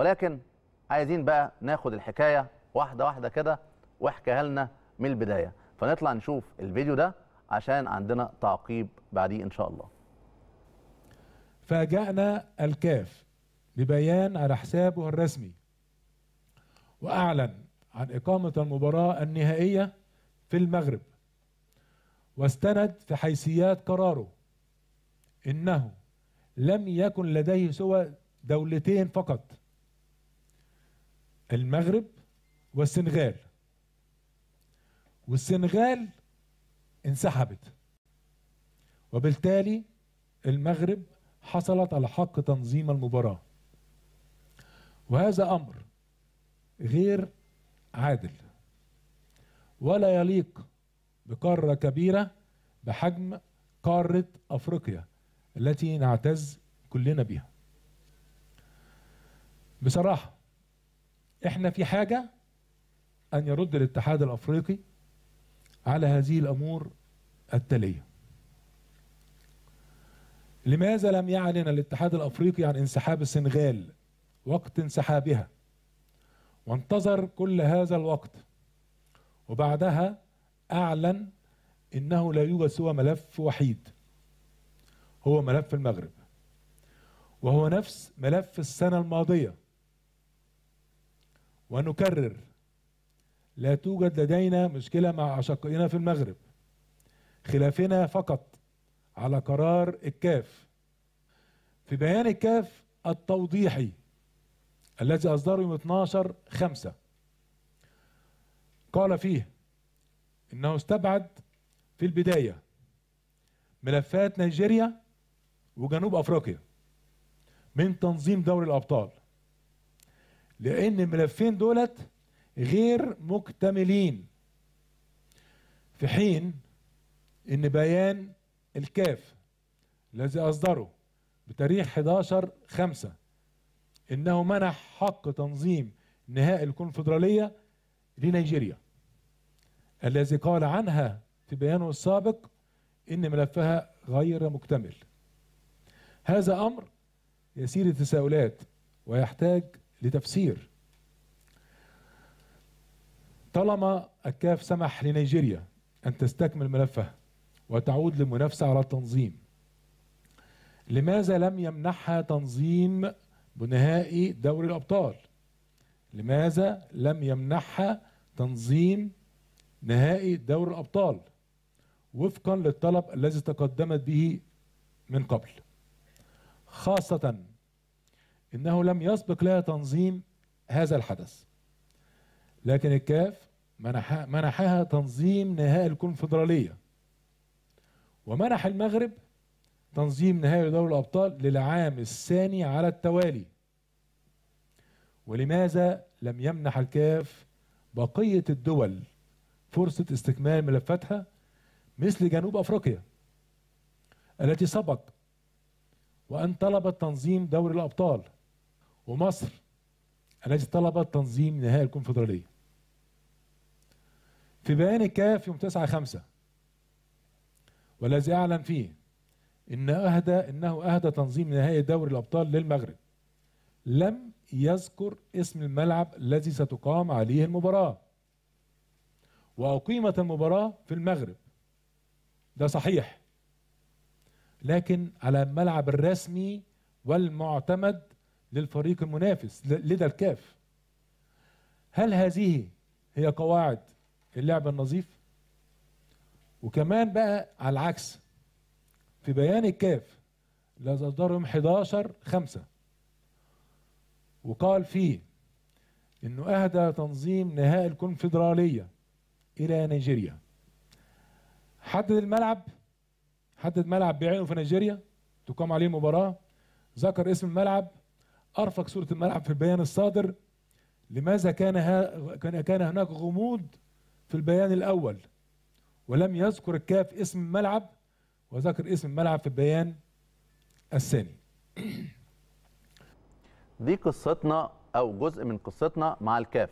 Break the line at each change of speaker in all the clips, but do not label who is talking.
ولكن عايزين بقى ناخد الحكايه واحده واحده كده واحكيها لنا من البدايه فنطلع نشوف الفيديو ده عشان عندنا تعقيب بعديه ان شاء الله
فاجأنا الكاف ببيان على حسابه الرسمي وأعلن عن إقامة المباراة النهائية في المغرب واستند في حيثيات قراره إنه لم يكن لديه سوى دولتين فقط المغرب والسنغال والسنغال انسحبت وبالتالي المغرب حصلت على حق تنظيم المباراة وهذا أمر غير عادل ولا يليق بقارة كبيرة بحجم قارة أفريقيا التي نعتز كلنا بها بصراحة احنا في حاجه ان يرد الاتحاد الافريقي على هذه الامور التاليه لماذا لم يعلن الاتحاد الافريقي عن انسحاب السنغال وقت انسحابها وانتظر كل هذا الوقت وبعدها اعلن انه لا يوجد سوى ملف وحيد هو ملف المغرب وهو نفس ملف السنه الماضيه ونكرر لا توجد لدينا مشكلة مع أشقائنا في المغرب خلافنا فقط على قرار الكاف في بيان الكاف التوضيحي الذي أصدره يوم 12 5 قال فيه إنه استبعد في البداية ملفات نيجيريا وجنوب أفريقيا من تنظيم دوري الأبطال لان الملفين دولت غير مكتملين في حين ان بيان الكاف الذي اصدره بتاريخ 11 5 انه منح حق تنظيم نهائي الكونفدراليه لنيجيريا الذي قال عنها في بيانه السابق ان ملفها غير مكتمل هذا امر يسير التساؤلات ويحتاج لتفسير طالما الكاف سمح لنيجيريا أن تستكمل ملفها وتعود للمنافسة على التنظيم لماذا لم يمنحها تنظيم بنهائي دوري الأبطال لماذا لم يمنحها تنظيم نهائي دوري الأبطال وفقا للطلب الذي تقدمت به من قبل خاصة انه لم يسبق لها تنظيم هذا الحدث لكن الكاف منحها تنظيم نهائي الكونفدراليه ومنح المغرب تنظيم نهائي دوري الابطال للعام الثاني على التوالي ولماذا لم يمنح الكاف بقيه الدول فرصه استكمال ملفاتها مثل جنوب افريقيا التي سبق وان طلبت تنظيم دوري الابطال ومصر التي طلبت تنظيم نهائي الكونفدرالية في بيان الكاف يوم 9 5 والذي أعلن فيه إن أهدى إنه أهدى تنظيم نهائي دوري الأبطال للمغرب لم يذكر اسم الملعب الذي ستقام عليه المباراة وأقيمت المباراة في المغرب ده صحيح لكن على الملعب الرسمي والمعتمد للفريق المنافس لدى الكاف هل هذه هي قواعد اللعب النظيف وكمان بقى على العكس في بيان الكاف يوم 11 5 وقال فيه انه اهدى تنظيم نهائي الكونفدراليه الى نيجيريا حدد الملعب حدد ملعب بعينه في نيجيريا تقام عليه مباراه ذكر اسم الملعب أرفق سورة الملعب في البيان الصادر لماذا كان, كان, كان هناك غموض في البيان الأول ولم يذكر الكاف اسم الملعب وذكر اسم الملعب في البيان الثاني دي قصتنا
أو جزء من قصتنا مع الكاف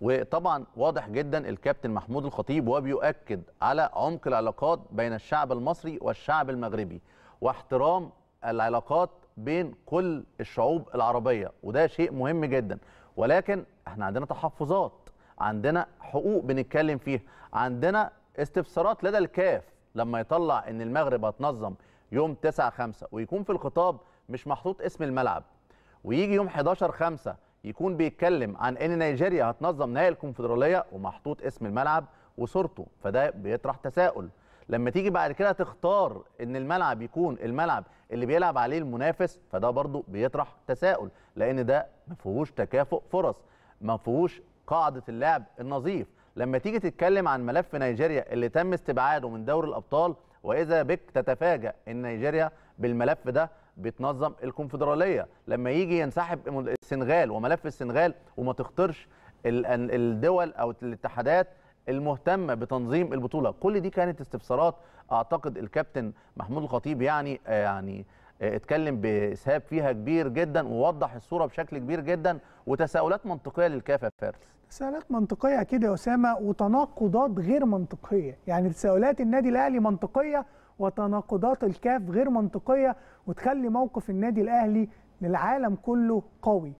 وطبعا واضح جدا الكابتن محمود الخطيب وبيؤكد على عمق العلاقات بين الشعب المصري والشعب المغربي واحترام العلاقات بين كل الشعوب العربيه وده شيء مهم جدا ولكن احنا عندنا تحفظات عندنا حقوق بنتكلم فيها عندنا استفسارات لدى الكاف لما يطلع ان المغرب هتنظم يوم 9 5 ويكون في الخطاب مش محطوط اسم الملعب ويجي يوم 11 5 يكون بيتكلم عن ان نيجيريا هتنظم نهائي الكونفدراليه ومحطوط اسم الملعب وصورته فده بيطرح تساؤل لما تيجي بعد كده تختار ان الملعب يكون الملعب اللي بيلعب عليه المنافس فده برضو بيطرح تساؤل لان ده ما فيهوش تكافؤ فرص ما فيهوش قاعده اللعب النظيف لما تيجي تتكلم عن ملف نيجيريا اللي تم استبعاده من دوري الابطال واذا بك تتفاجأ ان نيجيريا بالملف ده بتنظم الكونفدراليه لما يجي ينسحب السنغال وملف السنغال وما تخطرش الدول او الاتحادات المهتمه بتنظيم البطوله كل دي كانت استفسارات اعتقد الكابتن محمود الخطيب يعني آه، يعني آه، اتكلم باسهاب فيها كبير جدا ووضح الصوره بشكل كبير جدا وتساؤلات منطقيه للكاف يا فارس تساؤلات منطقيه كده يا اسامه وتناقضات غير منطقيه يعني تساؤلات النادي الاهلي منطقيه وتناقضات الكاف غير منطقيه وتخلي موقف النادي الاهلي للعالم كله قوي